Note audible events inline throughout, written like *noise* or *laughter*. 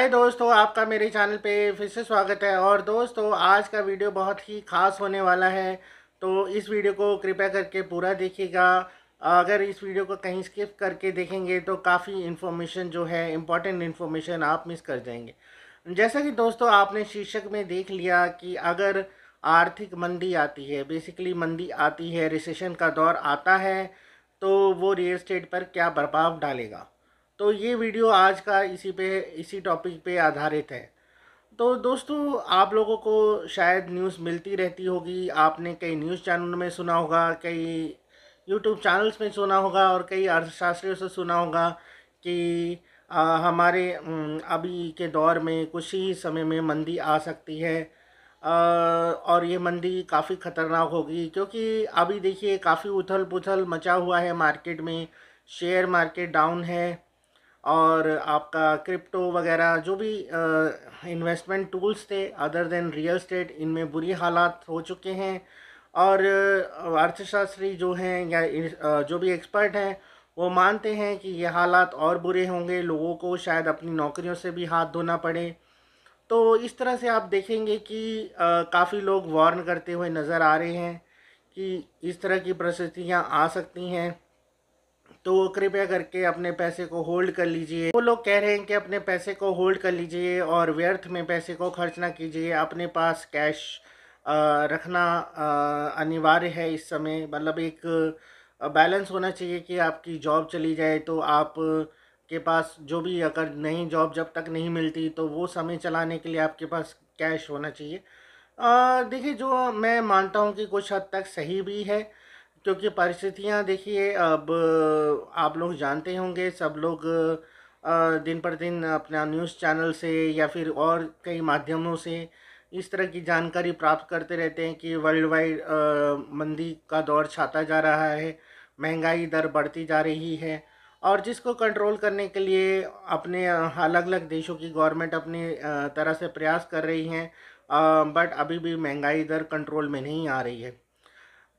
हाय दोस्तों आपका मेरे चैनल पे फिर से स्वागत है और दोस्तों आज का वीडियो बहुत ही खास होने वाला है तो इस वीडियो को कृपया करके पूरा देखिएगा अगर इस वीडियो को कहीं स्किप करके देखेंगे तो काफ़ी इन्फॉर्मेशन जो है इम्पॉर्टेंट इन्फॉर्मेशन आप मिस कर जाएंगे जैसा कि दोस्तों आपने शीर्षक में देख लिया कि अगर आर्थिक मंदी आती है बेसिकली मंदी आती है रिसेशन का दौर आता है तो वो रियल स्टेट पर क्या प्रभाव डालेगा तो ये वीडियो आज का इसी पे इसी टॉपिक पे आधारित है तो दोस्तों आप लोगों को शायद न्यूज़ मिलती रहती होगी आपने कई न्यूज़ चैनल में सुना होगा कई यूट्यूब चैनल्स में सुना होगा और कई अर्थशास्त्रियों से सुना होगा कि आ, हमारे अभी के दौर में कुछ ही समय में मंदी आ सकती है आ, और ये मंदी काफ़ी ख़तरनाक होगी क्योंकि अभी देखिए काफ़ी उथल पुथल मचा हुआ है मार्केट में शेयर मार्केट डाउन है और आपका क्रिप्टो वगैरह जो भी इन्वेस्टमेंट टूल्स थे अदर देन रियल स्टेट इनमें बुरी हालात हो चुके हैं और अर्थशास्त्री जो हैं या जो भी एक्सपर्ट हैं वो मानते हैं कि ये हालात और बुरे होंगे लोगों को शायद अपनी नौकरियों से भी हाथ धोना पड़े तो इस तरह से आप देखेंगे कि काफ़ी लोग वार्न करते हुए नज़र आ रहे हैं कि इस तरह की परिस्थितियाँ आ सकती हैं तो कृपया करके अपने पैसे को होल्ड कर लीजिए वो लोग कह रहे हैं कि अपने पैसे को होल्ड कर लीजिए और व्यर्थ में पैसे को खर्च ना कीजिए अपने पास कैश रखना अनिवार्य है इस समय मतलब एक बैलेंस होना चाहिए कि आपकी जॉब चली जाए तो आप के पास जो भी अगर नई जॉब जब तक नहीं मिलती तो वो समय चलाने के लिए आपके पास कैश होना चाहिए देखिए जो मैं मानता हूँ कि कुछ हद तक सही भी है क्योंकि तो परिस्थितियाँ देखिए अब आप लोग जानते होंगे सब लोग दिन पर दिन अपना न्यूज़ चैनल से या फिर और कई माध्यमों से इस तरह की जानकारी प्राप्त करते रहते हैं कि वर्ल्ड वाइड मंदी का दौर छाता जा रहा है महंगाई दर बढ़ती जा रही है और जिसको कंट्रोल करने के लिए अपने अलग अलग देशों की गवर्नमेंट अपने तरह से प्रयास कर रही हैं बट अभी भी महंगाई दर कंट्रोल में नहीं आ रही है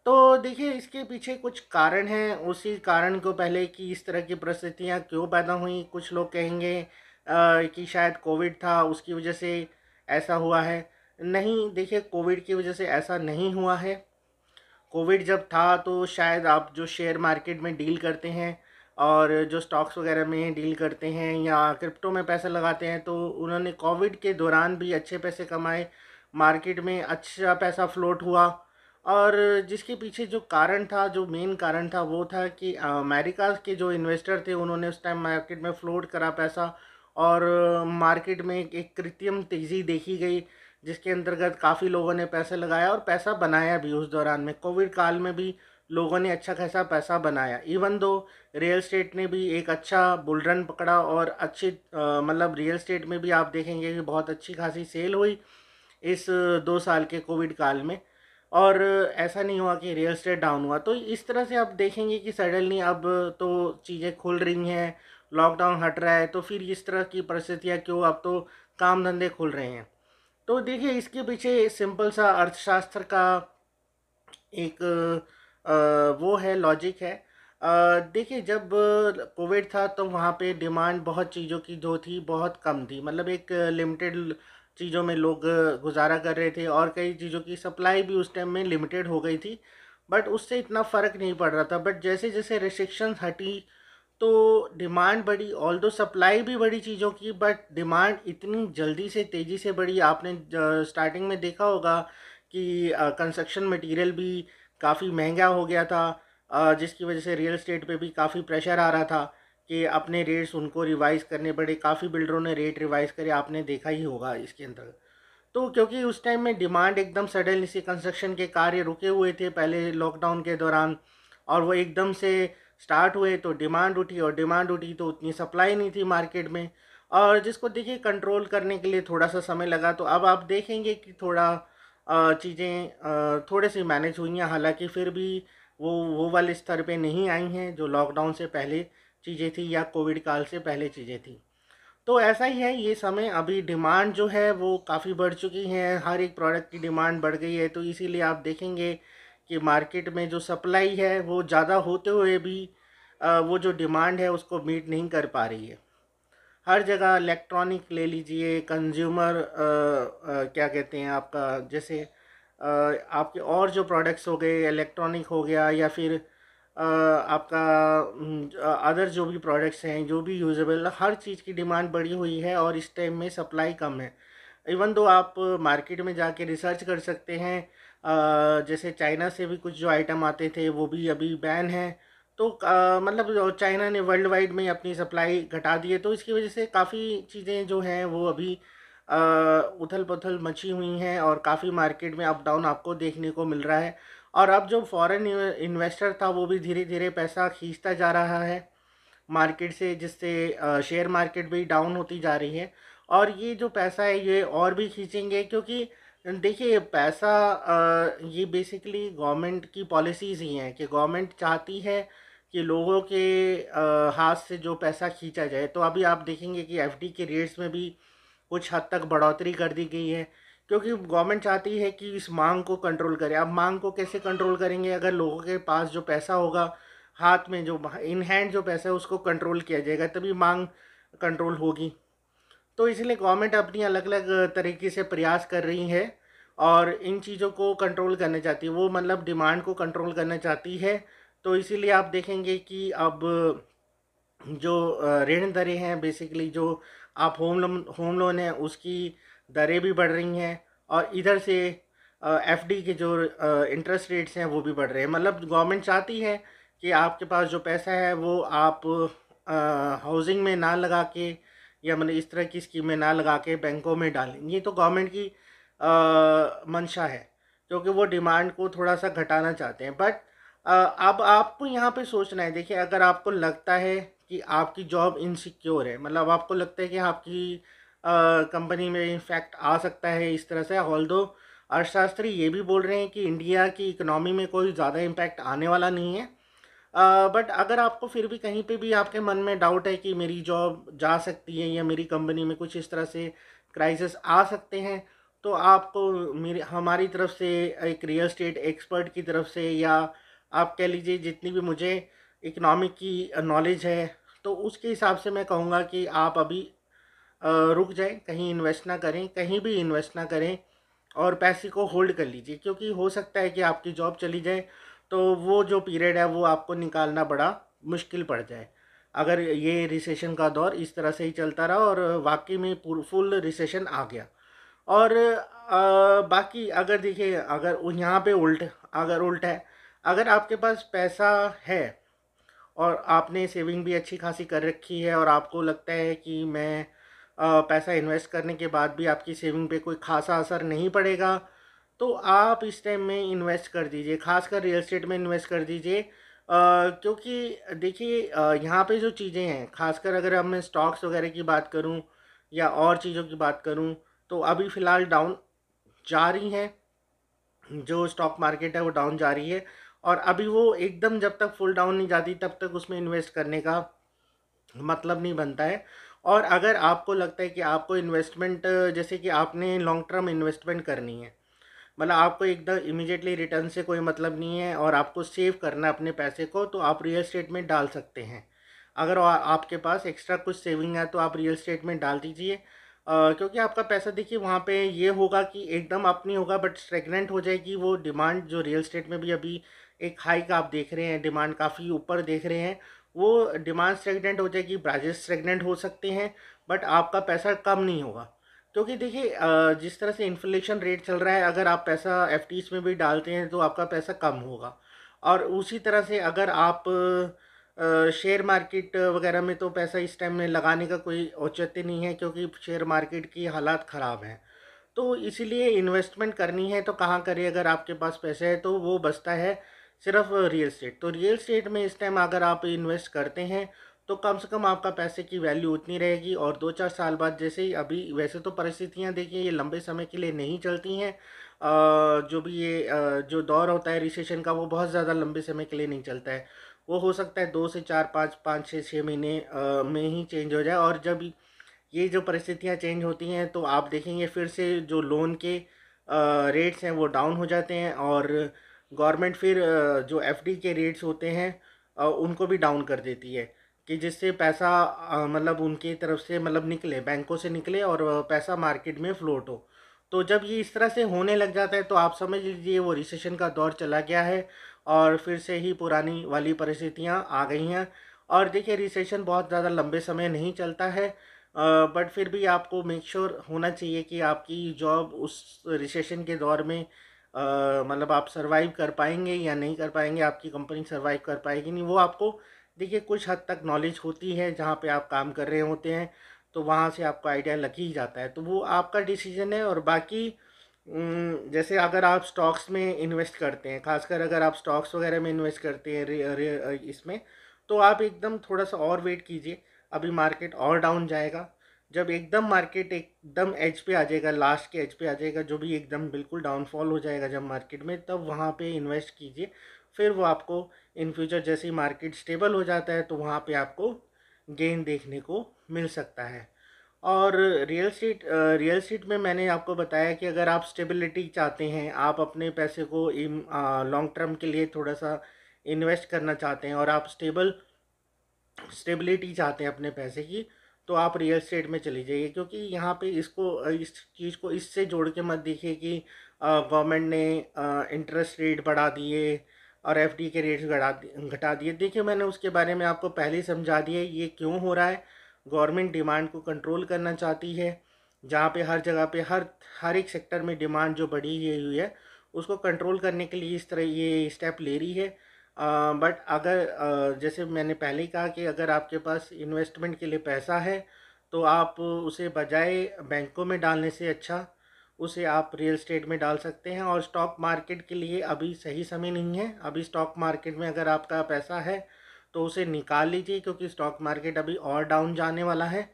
तो देखिए इसके पीछे कुछ कारण हैं उसी कारण को पहले कि इस तरह की परिस्थितियाँ क्यों पैदा हुई कुछ लोग कहेंगे कि शायद कोविड था उसकी वजह से ऐसा हुआ है नहीं देखिए कोविड की वजह से ऐसा नहीं हुआ है कोविड जब था तो शायद आप जो शेयर मार्केट में डील करते हैं और जो स्टॉक्स वगैरह में डील करते हैं या क्रिप्टो में पैसा लगाते हैं तो उन्होंने कोविड के दौरान भी अच्छे पैसे कमाए मार्केट में अच्छा पैसा फ्लोट हुआ और जिसके पीछे जो कारण था जो मेन कारण था वो था कि अमेरिका के जो इन्वेस्टर थे उन्होंने उस टाइम मार्केट में फ्लोट करा पैसा और मार्केट में एक कृत्रिम तेज़ी देखी गई जिसके अंतर्गत काफ़ी लोगों ने पैसे लगाया और पैसा बनाया भी उस दौरान में कोविड काल में भी लोगों ने अच्छा खासा पैसा बनाया इवन दो रियल स्टेट ने भी एक अच्छा बुलरन पकड़ा और अच्छे मतलब रियल स्टेट में भी आप देखेंगे कि बहुत अच्छी खासी सेल हुई इस दो साल के कोविड काल में और ऐसा नहीं हुआ कि रियल स्टेट डाउन हुआ तो इस तरह से आप देखेंगे कि सडनली अब तो चीज़ें खुल रही हैं लॉकडाउन हट रहा है तो फिर इस तरह की परिस्थितियाँ क्यों अब तो काम धंधे खुल रहे हैं तो देखिए इसके पीछे सिंपल सा अर्थशास्त्र का एक आ, वो है लॉजिक है देखिए जब कोविड था तो वहाँ पे डिमांड बहुत चीज़ों की जो थी बहुत कम थी मतलब एक लिमिटेड चीज़ों में लोग गुजारा कर रहे थे और कई चीज़ों की सप्लाई भी उस टाइम में लिमिटेड हो गई थी बट उससे इतना फ़र्क नहीं पड़ रहा था बट जैसे जैसे रिस्ट्रिक्शंस हटी तो डिमांड बढ़ी ऑल दो सप्लाई भी बढ़ी चीज़ों की बट डिमांड इतनी जल्दी से तेज़ी से बढ़ी आपने स्टार्टिंग में देखा होगा कि कंस्ट्रक्शन मटेरियल भी काफ़ी महंगा हो गया था जिसकी वजह से रियल इस्टेट पर भी काफ़ी प्रेशर आ रहा था कि अपने रेट्स उनको रिवाइज़ करने पड़े काफ़ी बिल्डरों ने रेट रिवाइज़ करे आपने देखा ही होगा इसके अंदर तो क्योंकि उस टाइम में डिमांड एकदम सडनली से कंस्ट्रक्शन के कार्य रुके हुए थे पहले लॉकडाउन के दौरान और वो एकदम से स्टार्ट हुए तो डिमांड उठी और डिमांड उठी तो उतनी सप्लाई नहीं थी मार्केट में और जिसको देखिए कंट्रोल करने के लिए थोड़ा सा समय लगा तो अब आप देखेंगे कि थोड़ा चीज़ें थोड़े से मैनेज हुई हैं हालांकि फिर भी वो वो वाले स्तर पे नहीं आई हैं जो लॉकडाउन से पहले चीज़ें थी या कोविड काल से पहले चीज़ें थी तो ऐसा ही है ये समय अभी डिमांड जो है वो काफ़ी बढ़ चुकी है हर एक प्रोडक्ट की डिमांड बढ़ गई है तो इसीलिए आप देखेंगे कि मार्केट में जो सप्लाई है वो ज़्यादा होते हुए भी वो जो डिमांड है उसको मीट नहीं कर पा रही है हर जगह इलेक्ट्रॉनिक ले लीजिए कंज्यूमर क्या कहते हैं आपका जैसे आपके और जो प्रोडक्ट्स हो गए इलेक्ट्रॉनिक हो गया या फिर आपका अदर जो भी प्रोडक्ट्स हैं जो भी यूजेबल हर चीज़ की डिमांड बढ़ी हुई है और इस टाइम में सप्लाई कम है इवन दो आप मार्केट में जाके रिसर्च कर सकते हैं जैसे चाइना से भी कुछ जो आइटम आते थे वो भी अभी बैन है तो मतलब चाइना ने वर्ल्ड वाइड में अपनी सप्लाई घटा दी है तो इसकी वजह से काफ़ी चीज़ें जो हैं वो अभी उथल पुथल मची हुई हैं और काफ़ी मार्केट में अप डाउन आपको देखने को मिल रहा है और अब जो फॉरेन इन्वेस्टर था वो भी धीरे धीरे पैसा खींचता जा रहा है मार्केट से जिससे शेयर मार्केट भी डाउन होती जा रही है और ये जो पैसा है ये और भी खींचेंगे क्योंकि देखिए पैसा ये बेसिकली गवर्नमेंट की पॉलिसीज़ ही हैं कि गवर्नमेंट चाहती है कि लोगों के हाथ से जो पैसा खींचा जाए तो अभी आप देखेंगे कि एफडी के रेट्स में भी कुछ हद तक बढ़ोतरी कर दी गई है क्योंकि गवर्नमेंट चाहती है कि इस मांग को कंट्रोल करें अब मांग को कैसे कंट्रोल करेंगे अगर लोगों के पास जो पैसा होगा हाथ में जो इन हैंड जो पैसा है उसको कंट्रोल किया जाएगा तभी मांग कंट्रोल होगी तो इसलिए गवर्नमेंट अपनी अलग अलग तरीके से प्रयास कर रही है और इन चीज़ों को कंट्रोल करना चाहती है वो मतलब डिमांड को कंट्रोल करना चाहती है तो इसीलिए आप देखेंगे कि अब जो ऋण दरें हैं बेसिकली जो आप होम लोन होम लोन है उसकी दरें भी बढ़ रही हैं और इधर से एफ डी के जो इंटरेस्ट रेट्स हैं वो भी बढ़ रहे हैं मतलब गवर्नमेंट चाहती है कि आपके पास जो पैसा है वो आप हाउसिंग में ना लगा के या मतलब इस तरह की स्कीमें ना लगा के बैंकों में डालें ये तो गवर्नमेंट की मंशा है क्योंकि वो डिमांड को थोड़ा सा घटाना चाहते हैं बट अब आपको यहाँ पे सोचना है देखिए अगर आपको लगता है कि आपकी जॉब इनसिक्योर है मतलब आपको लगता है कि आपकी कंपनी में इनफैक्ट आ सकता है इस तरह से हॉल दो अर्थशास्त्री ये भी बोल रहे हैं कि इंडिया की इकोनॉमी में कोई ज़्यादा इम्पैक्ट आने वाला नहीं है बट अगर आपको फिर भी कहीं पे भी आपके मन में डाउट है कि मेरी जॉब जा सकती है या मेरी कंपनी में कुछ इस तरह से क्राइसिस आ सकते हैं तो आपको मेरी हमारी तरफ से एक रियल स्टेट एक्सपर्ट की तरफ से या आप कह लीजिए जितनी भी मुझे इकनॉमिक की नॉलेज है तो उसके हिसाब से मैं कहूँगा कि आप अभी रुक जाएं कहीं इन्वेस्ट ना करें कहीं भी इन्वेस्ट ना करें और पैसे को होल्ड कर लीजिए क्योंकि हो सकता है कि आपकी जॉब चली जाए तो वो जो पीरियड है वो आपको निकालना बड़ा मुश्किल पड़ जाए अगर ये रिसेशन का दौर इस तरह से ही चलता रहा और वाकई में फुल रिसेशन आ गया और आ, बाकी अगर देखिए अगर यहाँ पे उल्ट अगर उल्ट है अगर आपके पास पैसा है और आपने सेविंग भी अच्छी खासी कर रखी है और आपको लगता है कि मैं पैसा इन्वेस्ट करने के बाद भी आपकी सेविंग पे कोई खासा असर नहीं पड़ेगा तो आप इस टाइम में इन्वेस्ट कर दीजिए खासकर रियल स्टेट में इन्वेस्ट कर दीजिए क्योंकि देखिए यहाँ पे जो चीज़ें हैं खासकर अगर हम मैं स्टॉक्स वगैरह की बात करूँ या और चीज़ों की बात करूँ तो अभी फ़िलहाल डाउन जा रही हैं जो स्टॉक मार्केट है वो डाउन जा रही है और अभी वो एकदम जब तक फुल डाउन नहीं जाती तब तक उसमें इन्वेस्ट करने का मतलब नहीं बनता है और अगर आपको लगता है कि आपको इन्वेस्टमेंट जैसे कि आपने लॉन्ग टर्म इन्वेस्टमेंट करनी है मतलब आपको एकदम इमिजिएटली रिटर्न से कोई मतलब नहीं है और आपको सेव करना है अपने पैसे को तो आप रियल स्टेट में डाल सकते हैं अगर आपके पास एक्स्ट्रा कुछ सेविंग है तो आप रियल स्टेट में डाल दीजिए क्योंकि आपका पैसा देखिए वहाँ पे ये होगा कि एकदम आप नहीं होगा बट स्ट्रेगनेंट हो जाएगी वो डिमांड जो रियल स्टेट में भी अभी एक हाई का आप देख रहे हैं डिमांड काफ़ी ऊपर देख रहे हैं वो डिमांड स्ट्रेगनेंट हो जाएगी प्राइजेस स्ट्रेगनेंट हो सकते हैं बट आपका पैसा कम नहीं होगा क्योंकि देखिए जिस तरह से इन्फ्लेशन रेट चल रहा है अगर आप पैसा एफ में भी डालते हैं तो आपका पैसा कम होगा और उसी तरह से अगर आप शेयर मार्केट वगैरह में तो पैसा इस टाइम में लगाने का कोई औचित्य नहीं है क्योंकि शेयर मार्केट की हालात ख़राब हैं तो इसीलिए इन्वेस्टमेंट करनी है तो कहाँ करें अगर आपके पास पैसे है तो वो बचता है सिर्फ रियल स्टेट तो रियल स्टेट में इस टाइम अगर आप इन्वेस्ट करते हैं तो कम से कम आपका पैसे की वैल्यू उतनी रहेगी और दो चार साल बाद जैसे ही अभी वैसे तो परिस्थितियां देखिए ये लंबे समय के लिए नहीं चलती हैं जो भी ये जो दौर होता है रिसेशन का वो बहुत ज़्यादा लंबे समय के लिए नहीं चलता है वो हो सकता है दो से चार पाँच पाँच छः छः महीने में ही चेंज हो जाए और जब ये जो परिस्थितियाँ चेंज होती हैं तो आप देखेंगे फिर से जो लोन के रेट्स हैं वो डाउन हो जाते हैं और गवर्नमेंट फिर जो एफडी के रेट्स होते हैं उनको भी डाउन कर देती है कि जिससे पैसा मतलब उनकी तरफ से मतलब निकले बैंकों से निकले और पैसा मार्केट में फ्लोट हो तो जब ये इस तरह से होने लग जाता है तो आप समझ लीजिए वो रिसेशन का दौर चला गया है और फिर से ही पुरानी वाली परिस्थितियाँ आ गई हैं और देखिए रिसेशन बहुत ज़्यादा लंबे समय नहीं चलता है बट फिर भी आपको मेक श्योर sure होना चाहिए कि आपकी जॉब उस रिसेशन के दौर में मतलब आप सर्वाइव कर पाएंगे या नहीं कर पाएंगे आपकी कंपनी सर्वाइव कर पाएगी नहीं वो आपको देखिए कुछ हद तक नॉलेज होती है जहाँ पे आप काम कर रहे होते हैं तो वहाँ से आपको आइडिया लग ही जाता है तो वो आपका डिसीजन है और बाकी जैसे अगर आप स्टॉक्स में इन्वेस्ट करते हैं खासकर अगर आप स्टॉक्स वगैरह में इन्वेस्ट करते हैं इसमें तो आप एकदम थोड़ा सा और वेट कीजिए अभी मार्केट और डाउन जाएगा जब एकदम मार्केट एकदम एज पे आ जाएगा लास्ट के एज पे आ जाएगा जो भी एकदम बिल्कुल डाउनफॉल हो जाएगा जब मार्केट में तब वहाँ पे इन्वेस्ट कीजिए फिर वो आपको इन फ्यूचर जैसे ही मार्केट स्टेबल हो जाता है तो वहाँ पे आपको गेन देखने को मिल सकता है और रियल स्टेट रियल स्टेट में मैंने आपको बताया कि अगर आप स्टेबिलिटी चाहते हैं आप अपने पैसे को लॉन्ग टर्म के लिए थोड़ा सा इन्वेस्ट करना चाहते हैं और आप स्टेबल स्टेबिलिटी चाहते हैं अपने पैसे की तो आप रियल स्टेट में चले जाइए क्योंकि यहाँ पे इसको इस चीज़ को इससे जोड़ के मत देखिए कि गवर्नमेंट ने इंटरेस्ट रेट बढ़ा दिए और एफ डी के रेट्स घटा घटा दिए देखिए मैंने उसके बारे में आपको पहले ही समझा दिया ये क्यों हो रहा है गवर्नमेंट डिमांड को कंट्रोल करना चाहती है जहाँ पे हर जगह पे हर हर एक सेक्टर में डिमांड जो बढ़ी हुई है उसको कंट्रोल करने के लिए इस तरह ये स्टेप ले रही है बट अगर जैसे मैंने पहले ही कहा कि अगर आपके पास इन्वेस्टमेंट के लिए पैसा है तो आप उसे बजाय बैंकों में डालने से अच्छा उसे आप रियल स्टेट में डाल सकते हैं और स्टॉक मार्केट के लिए अभी सही समय नहीं है अभी स्टॉक मार्केट में अगर आपका पैसा है तो उसे निकाल लीजिए क्योंकि स्टॉक मार्केट अभी और डाउन जाने वाला है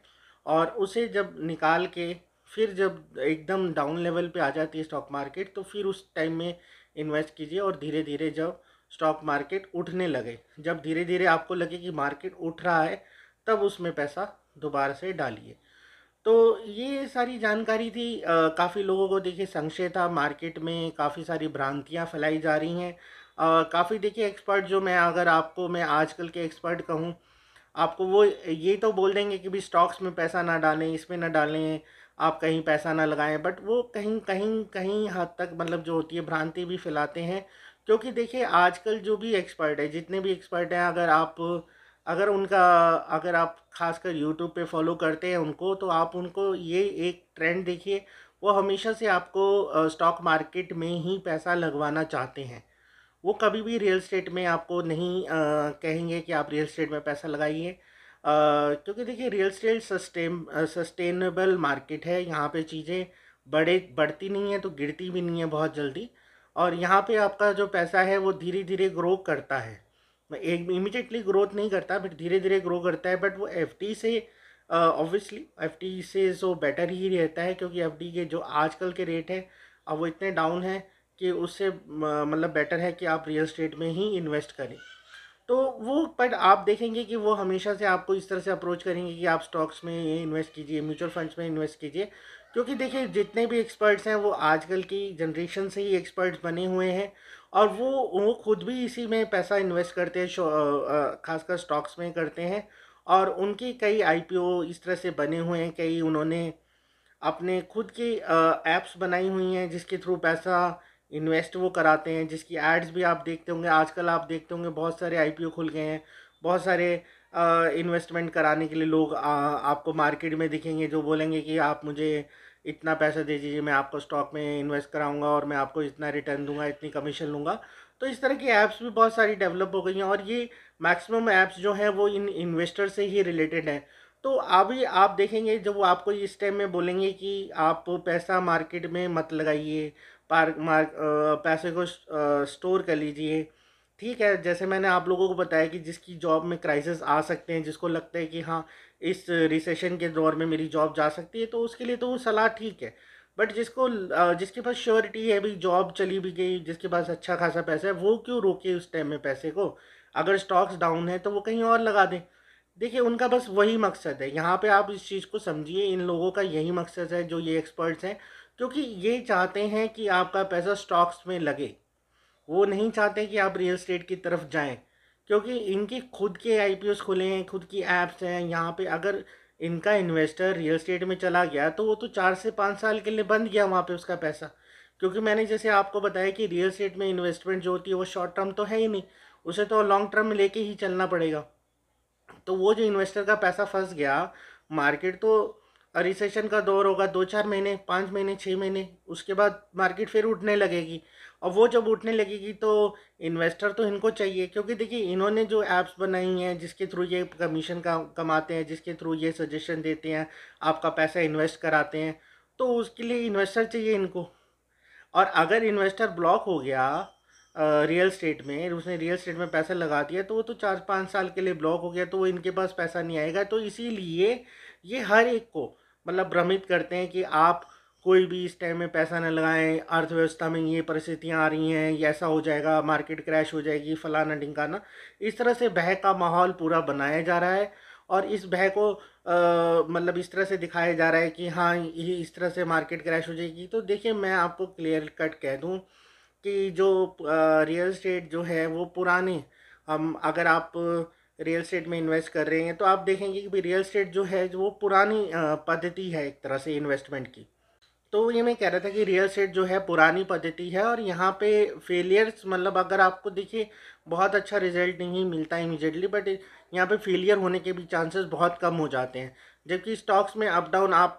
और उसे जब निकाल के फिर जब एकदम डाउन लेवल पे आ जाती है स्टॉक मार्केट तो फिर उस टाइम में इन्वेस्ट कीजिए और धीरे धीरे जब स्टॉक मार्केट उठने लगे जब धीरे धीरे आपको लगे कि मार्केट उठ रहा है तब उसमें पैसा दोबारा से डालिए तो ये सारी जानकारी थी काफ़ी लोगों को देखिए संशय था मार्केट में काफ़ी सारी भ्रांतियाँ फैलाई जा रही हैं काफ़ी देखिए एक्सपर्ट जो मैं अगर आपको मैं आजकल के एक्सपर्ट कहूँ आपको वो ये तो बोल देंगे कि भी स्टॉक्स में पैसा ना डालें इसमें ना डालें आप कहीं पैसा ना लगाएं बट वो कहीं कहीं कहीं हद तक मतलब जो होती है भ्रांति भी फैलाते हैं क्योंकि देखिए आजकल जो भी एक्सपर्ट है जितने भी एक्सपर्ट हैं अगर आप अगर उनका अगर आप खासकर यूट्यूब पे फॉलो करते हैं उनको तो आप उनको ये एक ट्रेंड देखिए वो हमेशा से आपको स्टॉक मार्केट में ही पैसा लगवाना चाहते हैं वो कभी भी रियल स्टेट में आपको नहीं आ, कहेंगे कि आप रियल स्टेट में पैसा लगाइए क्योंकि देखिए real estate sustain sustainable market है यहाँ पे चीज़ें बड़े बढ़ती नहीं है तो गिरती भी नहीं है बहुत जल्दी और यहाँ पे आपका जो पैसा है वो धीरे धीरे ग्रो करता है एक इमीडिएटली ग्रोथ नहीं करता बट धीरे धीरे ग्रो करता है बट वो एफ से ऑब्वियसली uh, एफ से सो बेटर ही रहता है क्योंकि एफ के जो आजकल के रेट हैं अब वो इतने डाउन है कि उससे मतलब बेटर है कि आप रियल स्टेट में ही इन्वेस्ट करें तो वो बट आप देखेंगे कि वो हमेशा से आपको इस तरह से अप्रोच करेंगे कि आप स्टॉक्स में ये इन्वेस्ट कीजिए म्यूचुअल फंड्स में इन्वेस्ट कीजिए क्योंकि देखिए जितने भी एक्सपर्ट्स हैं वो आजकल की जनरेशन से ही एक्सपर्ट्स बने हुए हैं और वो वो खुद भी इसी में पैसा इन्वेस्ट करते हैं खासकर स्टॉक्स में करते हैं और उनकी कई आईपीओ इस तरह से बने हुए हैं कई उन्होंने अपने खुद की ऐप्स बनाई हुई हैं जिसके थ्रू पैसा इन्वेस्ट वो कराते हैं जिसकी एड्स भी आप देखते होंगे आजकल आप देखते होंगे बहुत सारे आईपीओ खुल गए हैं बहुत सारे इन्वेस्टमेंट कराने के लिए लोग आ, आपको मार्केट में दिखेंगे जो बोलेंगे कि आप मुझे इतना पैसा दे दीजिए मैं आपको स्टॉक में इन्वेस्ट कराऊंगा और मैं आपको इतना रिटर्न दूंगा इतनी कमीशन लूँगा तो इस तरह की ऐप्स भी बहुत सारी डेवलप हो गई हैं और ये मैक्सिमम ऐप्स जो हैं वो इन इन्वेस्टर से ही रिलेटेड हैं तो अभी आप देखेंगे जब वो आपको इस टाइम में बोलेंगे कि आप पैसा मार्केट में मत लगाइए पार्क मार्क पैसे को स्टोर कर लीजिए ठीक है जैसे मैंने आप लोगों को बताया कि जिसकी जॉब में क्राइसिस आ सकते हैं जिसको लगता है कि हाँ इस रिसेशन के दौर में मेरी जॉब जा सकती है तो उसके लिए तो वो सलाह ठीक है बट जिसको जिसके पास श्योरिटी है भी जॉब चली भी गई जिसके पास अच्छा खासा पैसा है वो क्यों रोके उस टाइम में पैसे को अगर स्टॉक्स डाउन है तो वो कहीं और लगा दें देखिए उनका बस वही मकसद है यहाँ पे आप इस चीज़ को समझिए इन लोगों का यही मकसद है जो ये एक्सपर्ट्स हैं क्योंकि ये चाहते हैं कि आपका पैसा स्टॉक्स में लगे वो नहीं चाहते कि आप रियल स्टेट की तरफ जाएं क्योंकि इनकी खुद के आई खुले हैं खुद की ऐप्स हैं यहाँ पे अगर इनका इन्वेस्टर रियल स्टेट में चला गया तो वो तो चार से पाँच साल के लिए बंद गया वहाँ पे उसका पैसा क्योंकि मैंने जैसे आपको बताया कि रियल स्टेट में इन्वेस्टमेंट जो होती है वो शॉर्ट टर्म तो है ही नहीं उसे तो लॉन्ग टर्म में लेके ही चलना पड़ेगा तो वो जो इन्वेस्टर का पैसा फंस गया मार्केट तो रिसेशन का दौर होगा दो चार महीने पाँच महीने छः महीने उसके बाद मार्केट फिर उठने लगेगी और वो जब उठने लगेगी तो इन्वेस्टर तो इनको चाहिए क्योंकि देखिए इन्होंने जो ऐप्स बनाई हैं जिसके थ्रू ये कमीशन का कमाते हैं जिसके थ्रू ये सजेशन देते हैं आपका पैसा इन्वेस्ट कराते हैं तो उसके लिए इन्वेस्टर चाहिए इनको और अगर इन्वेस्टर ब्लॉक हो गया रियल स्टेट में उसने रियल स्टेट में पैसा लगा दिया तो वो तो चार पाँच साल के लिए ब्लॉक हो गया तो वो इनके पास पैसा नहीं आएगा तो इसीलिए ये हर एक को मतलब भ्रमित करते हैं कि आप कोई भी इस टाइम में पैसा ना लगाएं अर्थव्यवस्था में ये परिस्थितियाँ आ रही हैं ये ऐसा हो जाएगा मार्केट क्रैश हो जाएगी फलाना ढिकाना इस तरह से भय का माहौल पूरा बनाया जा रहा है और इस भय को मतलब इस तरह से दिखाया जा रहा है कि हाँ यही इस तरह से मार्केट क्रैश हो जाएगी तो देखिए मैं आपको क्लियर कट कह दूँ कि जो रियल इस्टेट जो है वो पुराने हम अगर आप रियल स्टेट में इन्वेस्ट कर रहे हैं तो आप देखेंगे कि रियल स्टेट जो है वो पुरानी पद्धति है एक तरह से इन्वेस्टमेंट की तो ये मैं कह रहा था कि रियल स्टेट जो है पुरानी पद्धति है और यहाँ पे फेलियर्स मतलब अगर आपको देखिए बहुत अच्छा रिजल्ट नहीं मिलता इमीजिएटली बट यहाँ पे फेलियर होने के भी चांसेस बहुत कम हो जाते हैं जबकि स्टॉक्स में अप डाउन आप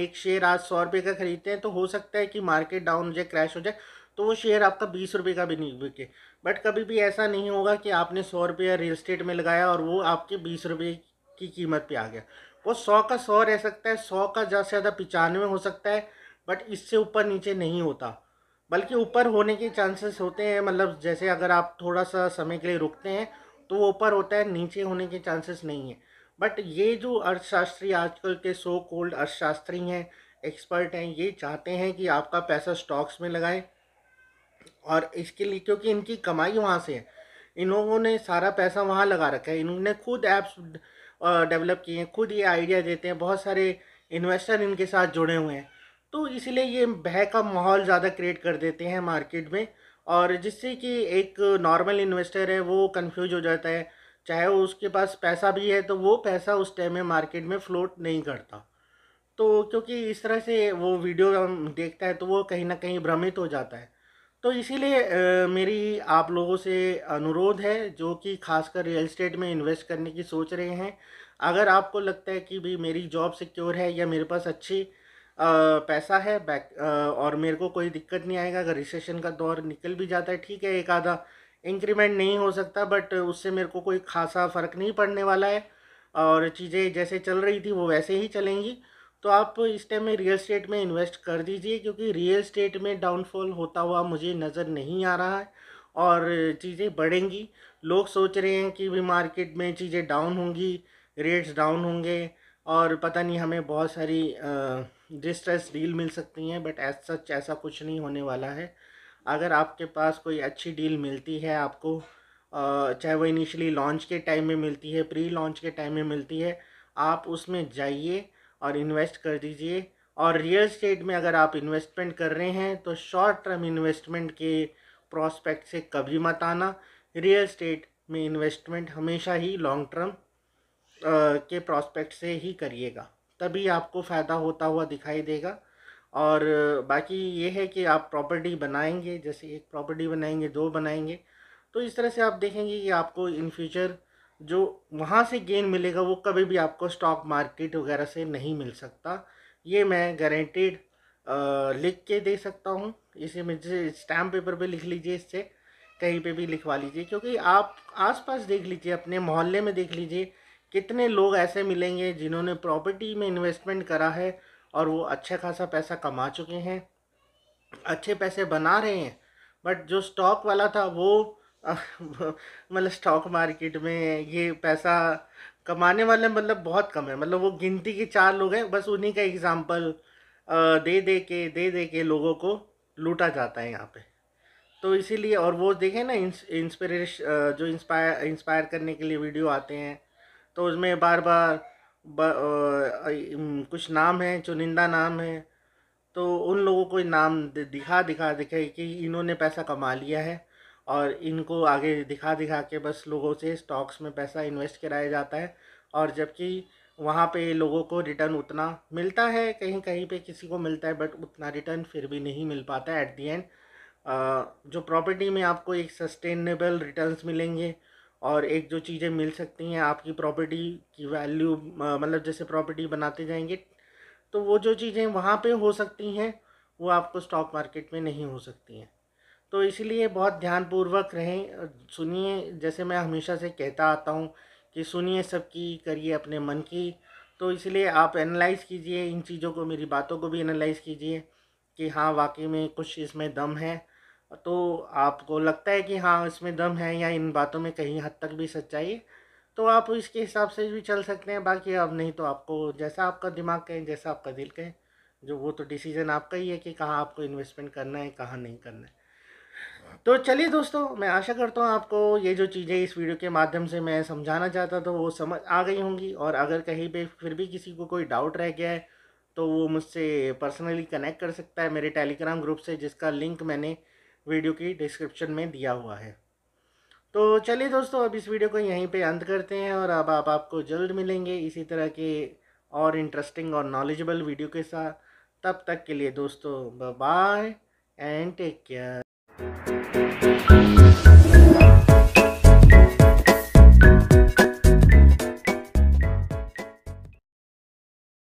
एक शेयर आज सौ रुपये का खरीदते हैं तो हो सकता है कि मार्केट डाउन हो जाए क्रैश हो जाए तो वो शेयर आपका बीस रुपये का भी नहीं बिके बट कभी भी ऐसा नहीं होगा कि आपने सौ रुपया रियल स्टेट में लगाया और वो आपके बीस रुपये की कीमत पर आ गया वो सौ का सौ रह सकता है सौ का ज़्यादा से ज़्यादा पचानवे हो सकता है बट इससे ऊपर नीचे नहीं होता बल्कि ऊपर होने के चांसेस होते हैं मतलब जैसे अगर आप थोड़ा सा समय के लिए रुकते हैं तो वो ऊपर होता है नीचे होने के चांसेस नहीं है बट ये जो अर्थशास्त्री आजकल के सो कोल्ड अर्थशास्त्री हैं एक्सपर्ट हैं ये चाहते हैं कि आपका पैसा स्टॉक्स में लगाएं और इसके लिए क्योंकि इनकी कमाई वहाँ से है इन्होंने सारा पैसा वहाँ लगा रखा है इन्होंने खुद ऐप्स डेवलप किए हैं खुद ये आइडिया देते हैं बहुत सारे इन्वेस्टर इनके साथ जुड़े हुए हैं तो इसलिए ये बह का माहौल ज़्यादा क्रिएट कर देते हैं मार्केट में और जिससे कि एक नॉर्मल इन्वेस्टर है वो कन्फ्यूज हो जाता है चाहे उसके पास पैसा भी है तो वो पैसा उस टाइम में मार्केट में फ्लोट नहीं करता तो क्योंकि इस तरह से वो वीडियो देखता है तो वो कहीं ना कहीं भ्रमित हो जाता है तो इसीलिए मेरी आप लोगों से अनुरोध है जो कि खासकर रियल इस्टेट में इन्वेस्ट करने की सोच रहे हैं अगर आपको लगता है कि भाई मेरी जॉब सिक्योर है या मेरे पास अच्छी पैसा है बैक और मेरे को कोई दिक्कत नहीं आएगा अगर रिसेशन का दौर निकल भी जाता है ठीक है एक आधा इंक्रीमेंट नहीं हो सकता बट उससे मेरे को कोई खासा फ़र्क नहीं पड़ने वाला है और चीज़ें जैसे चल रही थी वो वैसे ही चलेंगी तो आप इस टाइम में रियल स्टेट में इन्वेस्ट कर दीजिए क्योंकि रियल स्टेट में डाउनफॉल होता हुआ मुझे नज़र नहीं आ रहा है और चीज़ें बढ़ेंगी लोग सोच रहे हैं कि भी मार्केट में चीज़ें डाउन होंगी रेट्स डाउन होंगे और पता नहीं हमें बहुत सारी डिस्ट्रेस डील मिल सकती हैं बट एज सच ऐसा कुछ नहीं होने वाला है अगर आपके पास कोई अच्छी डील मिलती है आपको चाहे वो इनिशियली लॉन्च के टाइम में मिलती है प्री लॉन्च के टाइम में मिलती है आप उसमें जाइए और इन्वेस्ट कर दीजिए और रियल स्टेट में अगर आप इन्वेस्टमेंट कर रहे हैं तो शॉर्ट टर्म इन्वेस्टमेंट के प्रॉस्पेक्ट से कभी मत आना रियल स्टेट में इन्वेस्टमेंट हमेशा ही लॉन्ग टर्म के प्रॉस्पेक्ट से ही करिएगा तभी आपको फ़ायदा होता हुआ दिखाई देगा और बाकी ये है कि आप प्रॉपर्टी बनाएंगे जैसे एक प्रॉपर्टी बनाएंगे दो बनाएंगे तो इस तरह से आप देखेंगे कि आपको इन फ्यूचर जो वहाँ से गेन मिलेगा वो कभी भी आपको स्टॉक मार्केट वगैरह से नहीं मिल सकता ये मैं गारंटेड लिख के दे सकता हूँ इसे मुझे स्टैम्प पेपर पे लिख लीजिए इससे कहीं पे भी लिखवा लीजिए क्योंकि आप आसपास देख लीजिए अपने मोहल्ले में देख लीजिए कितने लोग ऐसे मिलेंगे जिन्होंने प्रॉपर्टी में इन्वेस्टमेंट करा है और वो अच्छा खासा पैसा कमा चुके हैं अच्छे पैसे बना रहे हैं बट जो स्टॉक वाला था वो *laughs* मतलब स्टॉक मार्केट में ये पैसा कमाने वाले मतलब बहुत कम है मतलब वो गिनती के चार लोग हैं बस उन्हीं का एग्ज़ाम्पल दे दे के दे दे के लोगों को लूटा जाता है यहाँ पे तो इसीलिए और वो देखें ना इंस्पिरेश जो इंस्पायर इंस्पायर करने के लिए वीडियो आते हैं तो उसमें बार बार बा, कुछ नाम है चुनिंदा नाम है तो उन लोगों को नाम दिखा दिखा दिखाई कि इन्होंने पैसा कमा लिया है और इनको आगे दिखा दिखा के बस लोगों से स्टॉक्स में पैसा इन्वेस्ट कराया जाता है और जबकि वहाँ पे लोगों को रिटर्न उतना मिलता है कहीं कहीं पे किसी को मिलता है बट उतना रिटर्न फिर भी नहीं मिल पाता एट दी एंड जो प्रॉपर्टी में आपको एक सस्टेनेबल रिटर्न्स मिलेंगे और एक जो चीज़ें मिल सकती हैं आपकी प्रॉपर्टी की वैल्यू मतलब जैसे प्रॉपर्टी बनाते जाएंगे तो वो जो चीज़ें वहाँ पे हो सकती हैं वो आपको स्टॉक मार्केट में नहीं हो सकती हैं तो इसलिए बहुत ध्यानपूर्वक रहें सुनिए जैसे मैं हमेशा से कहता आता हूँ कि सुनिए सबकी करिए अपने मन की तो इसलिए आप एनालाइज़ कीजिए इन चीज़ों को मेरी बातों को भी एनालाइज़ कीजिए कि हाँ वाकई में कुछ इसमें दम है तो आपको लगता है कि हाँ इसमें दम है या इन बातों में कहीं हद तक भी सच्चाई तो आप इसके हिसाब से भी चल सकते हैं बाकी अब नहीं तो आपको जैसा आपका दिमाग कहें जैसा आपका दिल कहें जो वो तो डिसीज़न आपका ही है कि कहाँ आपको इन्वेस्टमेंट करना है कहाँ नहीं करना है तो चलिए दोस्तों मैं आशा करता हूँ आपको ये जो चीज़ें इस वीडियो के माध्यम से मैं समझाना चाहता था वो समझ आ गई होंगी और अगर कहीं पे फिर भी किसी को कोई डाउट रह गया है तो वो मुझसे पर्सनली कनेक्ट कर सकता है मेरे टेलीग्राम ग्रुप से जिसका लिंक मैंने वीडियो की डिस्क्रिप्शन में दिया हुआ है तो चलिए दोस्तों अब इस वीडियो को यहीं पर अंत करते हैं और अब आप आपको जल्द मिलेंगे इसी तरह के और इंटरेस्टिंग और नॉलेजबल वीडियो के साथ तब तक के लिए दोस्तों bye and take care Thank you.